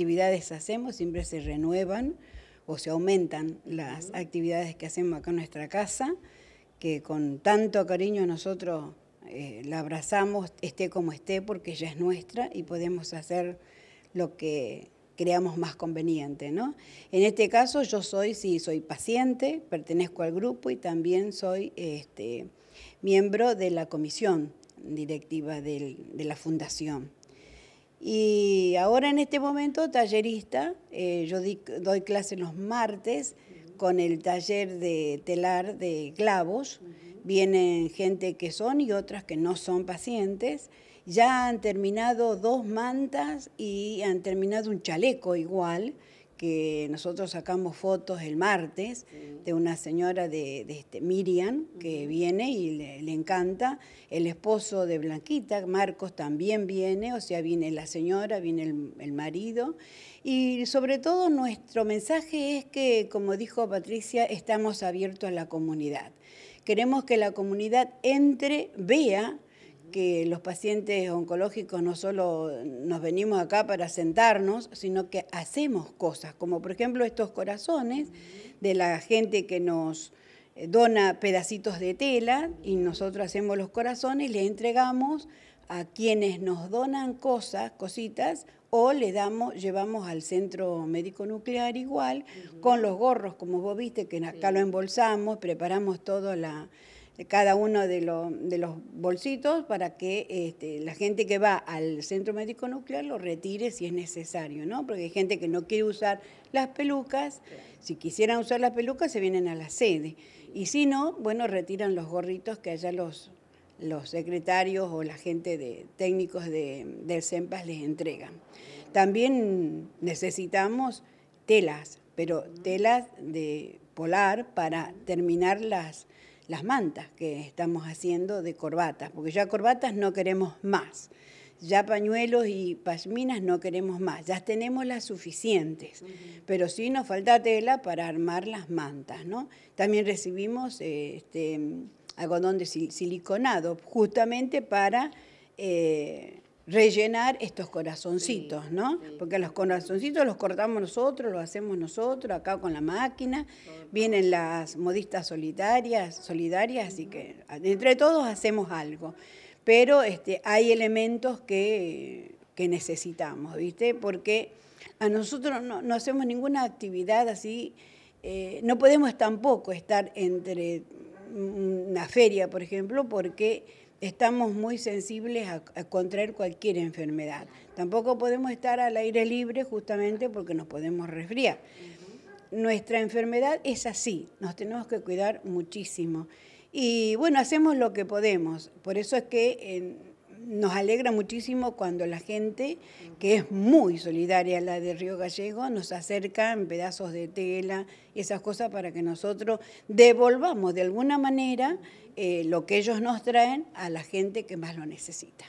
actividades hacemos, siempre se renuevan o se aumentan las actividades que hacemos acá en nuestra casa, que con tanto cariño nosotros eh, la abrazamos, esté como esté, porque ella es nuestra y podemos hacer lo que creamos más conveniente, En este caso yo soy, sí, soy paciente, pertenezco al grupo y también soy este, miembro de la comisión directiva de la fundación. Y ahora en este momento, tallerista, eh, yo doy clase los martes con el taller de telar de clavos. Vienen gente que son y otras que no son pacientes. Ya han terminado dos mantas y han terminado un chaleco igual, que nosotros sacamos fotos el martes de una señora de, este, Miriam, que viene y le, encanta. El esposo de Blanquita, Marcos, también viene, o sea, viene la señora, viene el marido. Y sobre todo nuestro mensaje es que, como dijo Patricia, estamos abiertos a la comunidad. Queremos que la comunidad entre, vea que los pacientes oncológicos no solo nos venimos acá para sentarnos, sino que hacemos cosas, como por ejemplo estos corazones de la gente que nos eh, dona pedacitos de tela y nosotros hacemos los corazones, le entregamos a quienes nos donan cosas, cositas, o le damos, llevamos al centro médico nuclear igual, con los gorros, como vos viste, que acá lo embolsamos, preparamos todo la, cada uno de, de, los bolsitos para que este, la gente que va al centro médico nuclear lo retire si es necesario, ¿no? Porque hay gente que no quiere usar las pelucas, si quisieran usar las pelucas se vienen a la sede, y si no, bueno, retiran los gorritos que allá los, los secretarios o la gente de técnicos de, del CEMPAS les entregan. También necesitamos telas, pero telas de polar para terminar las, las mantas que estamos haciendo de corbatas, porque ya corbatas no queremos más, ya pañuelos y pasminas no queremos más, ya tenemos las suficientes, pero sí nos falta tela para armar las mantas, ¿no? También recibimos este, algodón de siliconado, justamente para... Eh, rellenar estos corazoncitos, ¿no? Porque los corazoncitos los cortamos nosotros, los hacemos nosotros, acá con la máquina, vienen las modistas solidarias, solidarias, así que entre todos hacemos algo. Pero este, hay elementos que, necesitamos, ¿viste? Porque a nosotros no, hacemos ninguna actividad así, eh, no podemos tampoco estar entre una feria, por ejemplo, porque estamos muy sensibles a, contraer cualquier enfermedad. Tampoco podemos estar al aire libre justamente porque nos podemos resfriar. Nuestra enfermedad es así, nos tenemos que cuidar muchísimo. Y bueno, hacemos lo que podemos. Por eso es que en, nos alegra muchísimo cuando la gente, que es muy solidaria la de Río Gallego, nos acerca en pedazos de tela y esas cosas para que nosotros devolvamos de alguna manera eh, lo que ellos nos traen a la gente que más lo necesita.